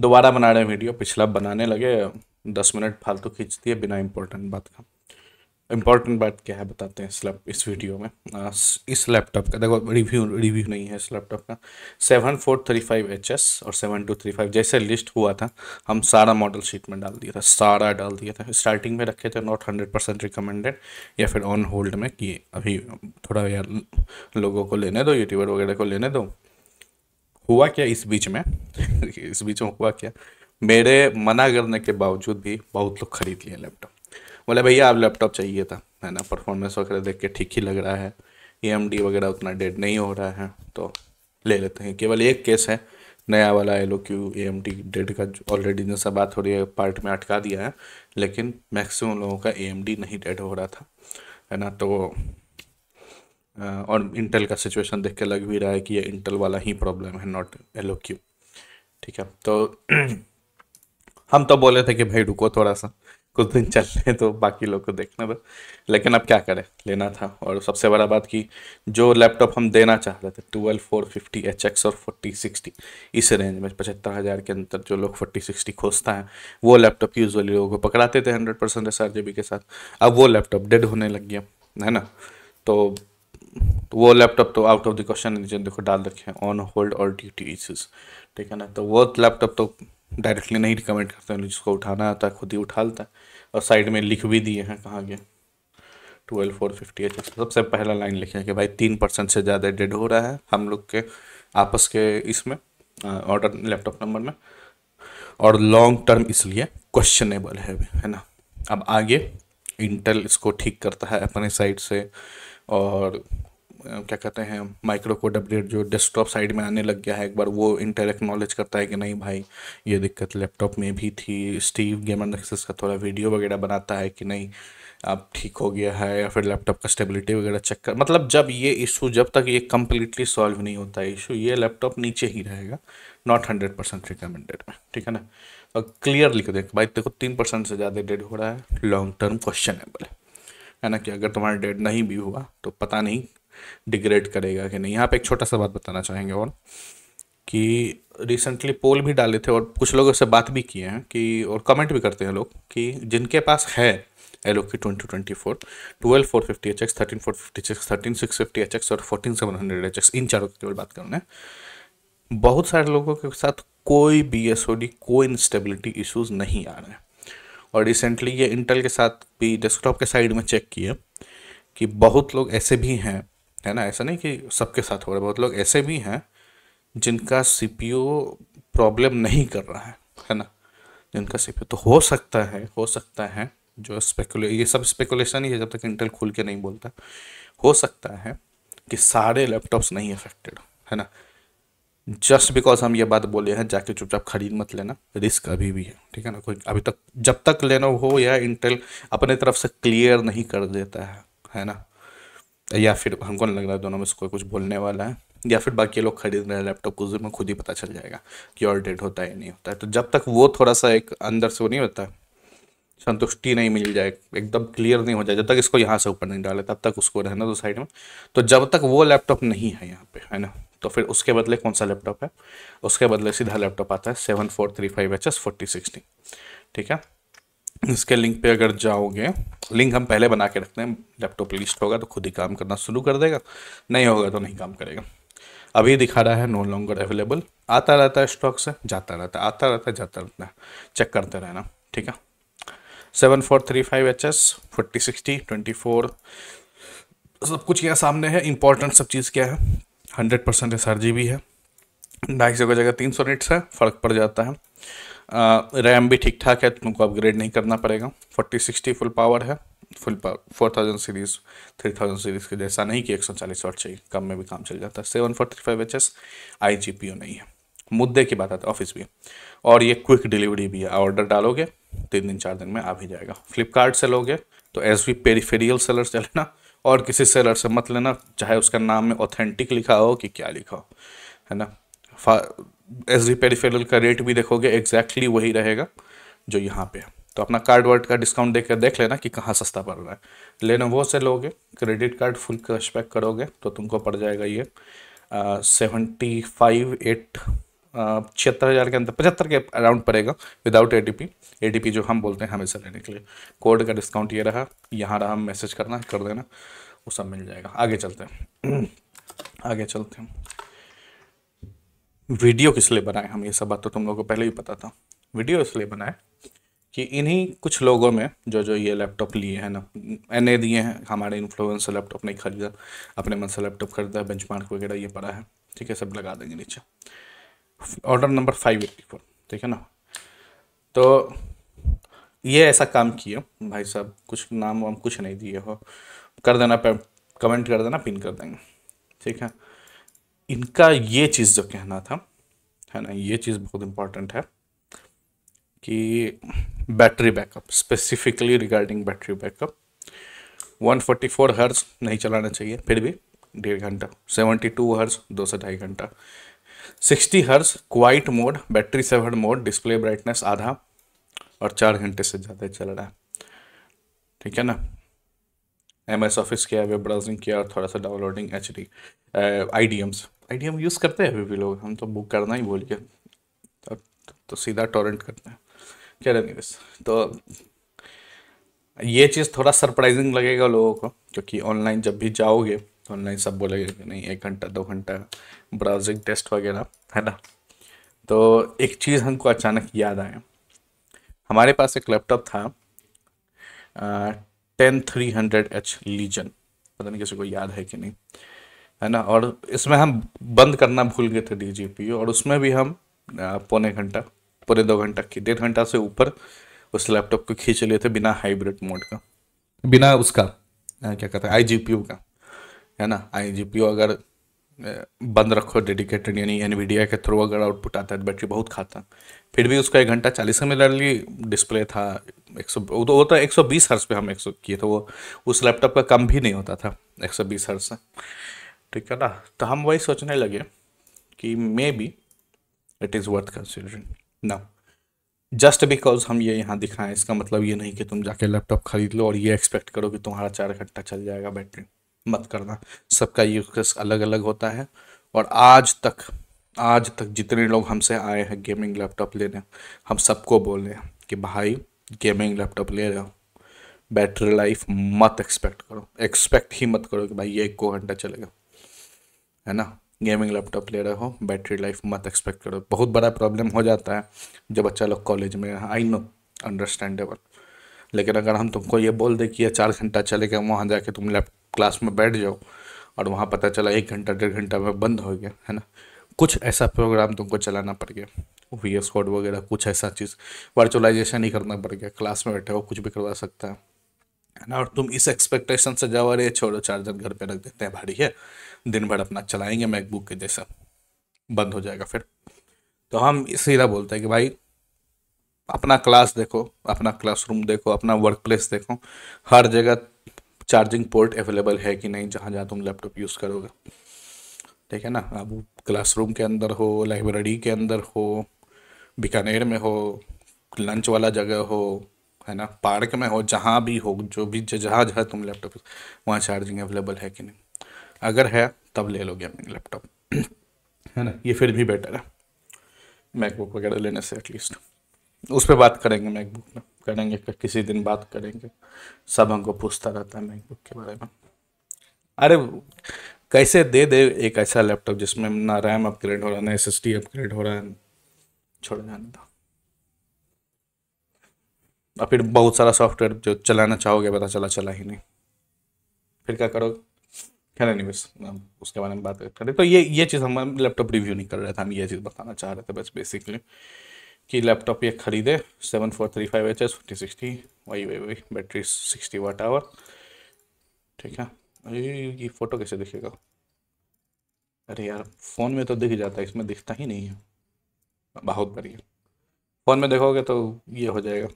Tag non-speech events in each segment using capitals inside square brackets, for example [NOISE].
दोबारा बना रहे हैं वीडियो पिछला बनाने लगे दस मिनट फालतू तो खींचती है बिना इम्पोर्टेंट बात का इम्पोर्टेंट बात क्या है बताते हैं इस लैप इस वीडियो में इस लैपटॉप का देखो रिव्यू रिव्यू नहीं है इस लैपटॉप का seven four three five H S और सेवन टू थ्री फाइव जैसे लिस्ट हुआ था हम सारा मॉडल शीट में डाल दिया था सारा डाल दिया था स्टार्टिंग में रखे थे नॉट हंड्रेड परसेंट रिकमेंडेड या फिर ऑन होल्ड में कि अभी थोड़ा यार लोगों को लेने दो यूट्यूबर वगैरह को लेने दो हुआ क्या इस बीच में इस बीच में हुआ क्या मेरे मना करने के बावजूद भी बहुत लोग खरीद लिए लैपटॉप बोले भैया आप लैपटॉप चाहिए था है ना परफॉर्मेंस वगैरह देख के ठीक ही लग रहा है ई एम डी वगैरह उतना डेड नहीं हो रहा है तो ले लेते हैं केवल एक केस है नया वाला L O Q A M T dead का ऑलरेडी जैसा बात हो रही है पार्ट में अटका दिया है लेकिन मैक्सिमम लोगों का ए एम डी नहीं डेड हो रहा था है ना तो और इंटेल का सिचुएशन देख के लग भी रहा है कि ये इंटेल वाला ही प्रॉब्लम है नॉट एल क्यू ठीक है तो [CLEARS THROAT] हम तो बोले थे कि भाई रुको थोड़ा सा कुछ दिन चल रहे तो बाकी लोग को देखने दो लेकिन अब क्या करें लेना था और सबसे बड़ा बात कि जो लैपटॉप हम देना चाह रहे थे twelve four fifty H X और फोर्टी सिक्सटी इस रेंज में पचहत्तर हज़ार के अंदर जो लोग फोर्टी सिक्सटी खोजता है वो लैपटॉप यूजली लोगों को पकड़ाते थे hundred percent S R G B के साथ अब वो लैपटॉप डेड होने लग गया है ना तो तो वो लैपटॉप तो out of the question reason देखो डाल रखे हैं ऑन होल्ड और ड्यूटी इश्यूज ठीक है ना तो वो लैपटॉप तो डायरेक्टली नहीं रिकमेंड करते हैं जिसको उठाना आता है खुद ही उठा लेता है और साइड में लिख भी दिए हैं कहाँ के ट्वेल्व फोर फिफ्टी एच सबसे पहला लाइन लिखे कि भाई तीन परसेंट से ज़्यादा डेड हो रहा है हम लोग के आपस के इसमें ऑर्डर लैपटॉप नंबर में और लॉन्ग टर्म इसलिए क्वेश्चनेबल है है ना अब आगे इंटेल इसको ठीक करता है अपने साइड से और क्या कहते हैं माइक्रो कोड अपडेट जो डेस्कटॉप साइड में आने लग गया है एक बार वो इंटर एक्नॉलेज करता है कि नहीं भाई ये दिक्कत लैपटॉप में भी थी स्टीव गेमर नेक्सस का थोड़ा वीडियो वगैरह बनाता है कि नहीं अब ठीक हो गया है या फिर लैपटॉप का स्टेबिलिटी वगैरह चेक कर मतलब जब ये इशू जब तक ये कम्प्लीटली सॉल्व नहीं होता है इशू ये लैपटॉप नीचे ही रहेगा नॉट हंड्रेड परसेंट रिकमेंडेड में ठीक है ना और क्लियर लिख दे भाई देखो तीन परसेंट से ज़्यादा डेड हो रहा है लॉन्ग टर्म क्वेश्चन है है ना कि अगर तुम्हारा डेट नहीं भी हुआ तो पता नहीं डिग्रेड करेगा कि नहीं यहाँ पे एक छोटा सा बात बताना चाहेंगे और कि रिसेंटली पोल भी डाले थे और कुछ लोगों से बात भी किए हैं कि और कमेंट भी करते हैं लोग कि जिनके पास है एल ओ की twenty twenty four twelve four fifty H X thirteen four fifty H X thirteen six fifty H X और fourteen seven hundred H X इन चारों की केवल बात करना बहुत सारे लोगों के साथ कोई बी एस ओ डी कोई इंस्टेबिलिटी इशूज़ नहीं आ रहे हैं और रिसेंटली ये इंटेल के साथ भी डेस्कटॉप के साइड में चेक किए कि बहुत लोग ऐसे भी हैं है ना ऐसा नहीं कि सबके साथ हो रहा है बहुत लोग ऐसे भी हैं जिनका सी प्रॉब्लम नहीं कर रहा है है ना जिनका सी तो हो सकता है हो सकता है जो स्पेकुले ये सब स्पेकुलेशन ही है जब तक इंटेल खुल के नहीं बोलता हो सकता है कि सारे लैपटॉप्स नहीं अफेक्टेड है ना जस्ट बिकॉज हम ये बात बोले हैं जाके चुपचाप खरीद मत लेना रिस्क अभी भी है ठीक है ना कोई अभी तक जब तक लेना हो या इंटेल अपने तरफ से क्लियर नहीं कर देता है है ना या फिर हमको नहीं लग रहा है दोनों में से कोई कुछ बोलने वाला है या फिर बाकी लोग खरीद रहे हैं लैपटॉप कुछ दिन में खुद ही पता चल जाएगा कि और डेट होता है नहीं होता है तो जब तक वो थोड़ा सा एक अंदर से वो नहीं होता है संतुष्टि नहीं मिल जाए एकदम क्लियर नहीं हो जाए जब तक इसको यहाँ से ऊपर नहीं डाले तब तक उसको रहना तो साइड में तो जब तक वो लैपटॉप नहीं है यहाँ पे है ना तो फिर उसके बदले कौन सा लैपटॉप है उसके बदले सीधा लैपटॉप आता है seven four three five H S forty sixty ठीक है इसके लिंक पे अगर जाओगे लिंक हम पहले बना के रखते हैं लैपटॉप लिस्ट होगा तो खुद ही काम करना शुरू कर देगा नहीं होगा तो नहीं काम करेगा अभी दिखा रहा है नो लॉन्गर अवेलेबल आता रहता है स्टॉक से जाता रहता है आता रहता है जाता रहता है चेक करते रहना ठीक है seven four three five H S forty sixty twenty four सब कुछ यहाँ सामने है इंपॉर्टेंट सब चीज़ क्या है hundred percent S R G भी है ढाई सौ की जगह तीन सौ नीट्स है फ़र्क पड़ जाता है रैम भी ठीक ठाक है तुमको अपग्रेड नहीं करना पड़ेगा फोर्टी सिक्सटी फुल पावर है full power four thousand series three thousand series के जैसा नहीं कि एक सौ चालीस वाट चाहिए कम में भी काम चल जाता है seven four three five H S I G P O नहीं है मुद्दे की बात आती है ऑफिस भी और ये क्विक डिलीवरी भी है ऑर्डर डालोगे तीन दिन चार दिन में आ भी जाएगा फ्लिपकार्ट से लोगे तो एस वी पेरीफेरियल सेलर से लेना और किसी सेलर से मत लेना चाहे उसका नाम में ऑथेंटिक लिखा हो कि क्या लिखा हो है ना एस वी पेरीफेरियल का रेट भी देखोगे एग्जैक्टली वही रहेगा जो यहाँ पे है तो अपना कार्ड वर्ड का डिस्काउंट देकर देख लेना कि कहाँ सस्ता पड़ रहा है लेना वो से लोगे क्रेडिट कार्ड फुल कैशबैक करोगे तो तुमको पड़ जाएगा ये सेवेंटी फाइव एट छिहत्तर हज़ार के अंदर पचहत्तर के अराउंड पड़ेगा विदाउट टी पी जो हम बोलते हैं हमेशा लेने के लिए कोड का डिस्काउंट ये रहा यहाँ रहा मैसेज करना कर देना वो सब मिल जाएगा आगे चलते हैं [CLEARS THROAT] आगे चलते हैं वीडियो किस लिए बनाए हम ये सब बात तो तुम लोगों को पहले ही पता था वीडियो इसलिए बनाए कि इन्हीं कुछ लोगों में जो जो ये लैपटॉप लिए हैं ना एन दिए हैं हमारे इन्फ्लुएंसर लैपटॉप नहीं खरीदा अपने मन से लैपटॉप खरीदा बेंच मार्क वगैरह ये पड़ा है ठीक है सब लगा देंगे नीचे order number five eighty four ठीक है ना तो ये ऐसा काम किया भाई साहब कुछ नाम वाम कुछ नहीं दिए हो कर देना पे कमेंट कर देना पिन कर देंगे ठीक है इनका ये चीज़ जो कहना था है ना ये चीज़ बहुत इम्पॉर्टेंट है कि battery backup specifically regarding battery backup 144 forty hertz नहीं चलाना चाहिए फिर भी डेढ़ घंटा 72 टू हर्ज दो से ढाई घंटा sixty hertz quiet mode battery saver mode display brightness आधा और चार घंटे से ज़्यादा चल रहा है ठीक है ना एम एस ऑफिस किया वेब ब्राउजिंग किया और थोड़ा सा downloading H D I D M's I D M use करते हैं अभी भी लोग हम तो बुक करना ही भूल गए तो, तो सीधा टोरेंट करते हैं क्या रहने तो ये चीज़ थोड़ा सरप्राइजिंग लगेगा लोगों को क्योंकि ऑनलाइन जब भी जाओगे ऑनलाइन सब बोलेगा कि नहीं एक घंटा दो घंटा ब्राउजिंग टेस्ट वगैरह है ना तो एक चीज़ हमको अचानक याद आया हमारे पास एक लैपटॉप था ten three hundred H Legion पता नहीं किसी को याद है कि नहीं है ना और इसमें हम बंद करना भूल गए थे डी जी पी और उसमें भी हम पौने घंटा पौने दो घंटा की डेढ़ घंटा से ऊपर उस लैपटॉप को खींच लिए थे बिना हाइब्रिड मोड का बिना उसका क्या कहते हैं आई जी पी यू का है ना आई जी पी ओ अगर बंद रखो डेडिकेटेड यानी वीडिया के थ्रू अगर आउटपुट आता है बैटरी तो बहुत खाता फिर भी उसका एक घंटा चालीस सिमिलरली डिस्प्ले था एक सौ तो वो तो एक सौ बीस हर्स पे हम एक सौ किए थे वो उस लैपटॉप का कम भी नहीं होता था एक सौ बीस हर्स से ठीक है ना तो हम वही सोचने लगे कि maybe it is worth considering ना जस्ट बिकॉज हम ये यहाँ दिखाएं इसका मतलब ये नहीं कि तुम जाके लैपटॉप खरीद लो और ये एक्सपेक्ट करो कि तुम्हारा चार घंटा चल जाएगा बैटरी मत करना सबका यूज अलग अलग होता है और आज तक आज तक जितने लोग हमसे आए हैं गेमिंग लैपटॉप लेने हम सबको बोल रहे हैं कि भाई गेमिंग लैपटॉप ले रहे हो बैटरी लाइफ मत एक्सपेक्ट करो एक्सपेक्ट ही मत करो कि भाई ये एक को घंटा चलेगा है ना गेमिंग लैपटॉप ले रहे हो बैटरी लाइफ मत एक्सपेक्ट करो बहुत बड़ा प्रॉब्लम हो जाता है जब बच्चा लोग कॉलेज में आई नो अंडरस्टैंडेबल लेकिन अगर हम तुमको ये बोल दें कि ये चार घंटा चलेगा वहाँ जाके तुम लैप क्लास में बैठ जाओ और वहाँ पता चला एक घंटा डेढ़ घंटा में बंद हो गया है ना कुछ ऐसा प्रोग्राम तुमको चलाना पड़ गया वी एस कोड वगैरह कुछ ऐसा चीज़ वर्चुअलाइजेशन ही करना पड़ गया क्लास में बैठे हो कुछ भी करवा सकता है ना और तुम इस एक्सपेक्टेशन से जाओ अरे छोड़ो चार्जर घर पे रख देते हैं भारी है दिन भर अपना चलाएंगे मैकबुक के जैसा बंद हो जाएगा फिर तो हम सीधा बोलते हैं कि भाई अपना क्लास देखो अपना क्लासरूम देखो अपना वर्क प्लेस देखो हर जगह चार्जिंग पोर्ट अवेलेबल है कि नहीं जहाँ जहाँ तुम लैपटॉप यूज़ करोगे ठीक है ना अब क्लासरूम के अंदर हो लाइब्रेरी के अंदर हो बीकानेर में हो लंच वाला जगह हो है ना पार्क में हो जहाँ भी हो जो भी जहाँ जहाँ तुम लैपटॉप वहाँ चार्जिंग अवेलेबल है कि नहीं अगर है तब ले लो गेमिंग लैपटॉप है ना ये फिर भी बेटर है मैकबुक वगैरह लेने से एटलीस्ट उस पर बात करेंगे मैकबुक में करेंगे किसी दिन बात करेंगे सब हमको पूछता रहता है मैकबुक के बारे में अरे कैसे दे दे एक ऐसा लैपटॉप जिसमें ना रैम अपग्रेड हो रहा है ना एस अपग्रेड हो रहा है छोड़ जाने दो और फिर बहुत सारा सॉफ्टवेयर जो चलाना चाहोगे पता चला चला ही नहीं फिर क्या करोगे खैर नहीं बस उसके बारे में बात करें तो ये ये चीज़ हम लैपटॉप रिव्यू नहीं कर रहे थे हम ये चीज़ बताना चाह रहे थे बस बेसिकली कि लैपटॉप ये ख़रीदे seven four three five H S fifty sixty वही वही वही बैटरी सिक्सटी वाट आवर ठीक है ये फ़ोटो कैसे दिखेगा अरे यार फ़ोन में तो दिख जाता है इसमें दिखता ही नहीं है बहुत बढ़िया फ़ोन में देखोगे तो ये हो जाएगा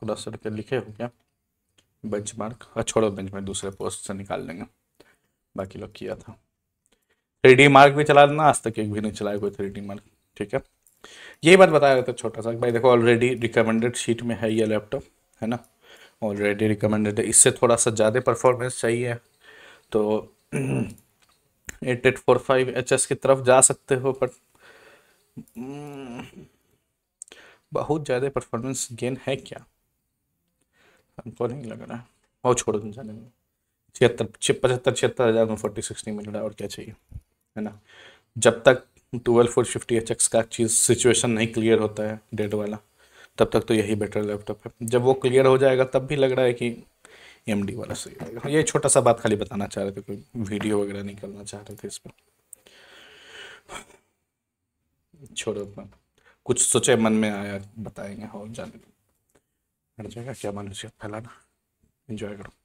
खुदा सर के लिखे हो क्या बेंच मार्क और छोड़ो बेंच मार्क दूसरे पोस्ट से निकाल लेंगे बाकी लोग किया था थ्री डी मार्क भी चला देना आज तक एक भी नहीं चलाया कोई थ्री डी मार्क ठीक है यही बात बताया रहे थे छोटा सा भाई देखो ऑलरेडी रिकमेंडेड शीट में है ये लैपटॉप है ना ऑलरेडी रिकमेंडेड है इससे थोड़ा सा ज़्यादा परफॉर्मेंस चाहिए तो eight eight four five H S की तरफ जा सकते हो बट हम्म, बहुत ज़्यादा परफॉर्मेंस गेन है क्या हमको नहीं लग रहा है और छोड़ो जाने में छिहत्तर पचहत्तर छिहत्तर हज़ार में फोर्टी सिक्सटी मिल रहा है और क्या चाहिए है ना जब तक twelve four fifty H X का चीज़ सिचुएशन नहीं क्लियर होता है डेड वाला तब तक तो यही बेटर लैपटॉप है जब वो क्लियर हो जाएगा तब भी लग रहा है कि एम डी वाला सही रहेगा ये छोटा सा बात खाली बताना चाह रहे थे कोई वीडियो वगैरह नहीं करना चाह रहे थे इस पर छोड़ो कुछ सोचे मन में आया बताएंगे और जाने हर जगह क्या मानुषियत फैलाना एंजॉय करो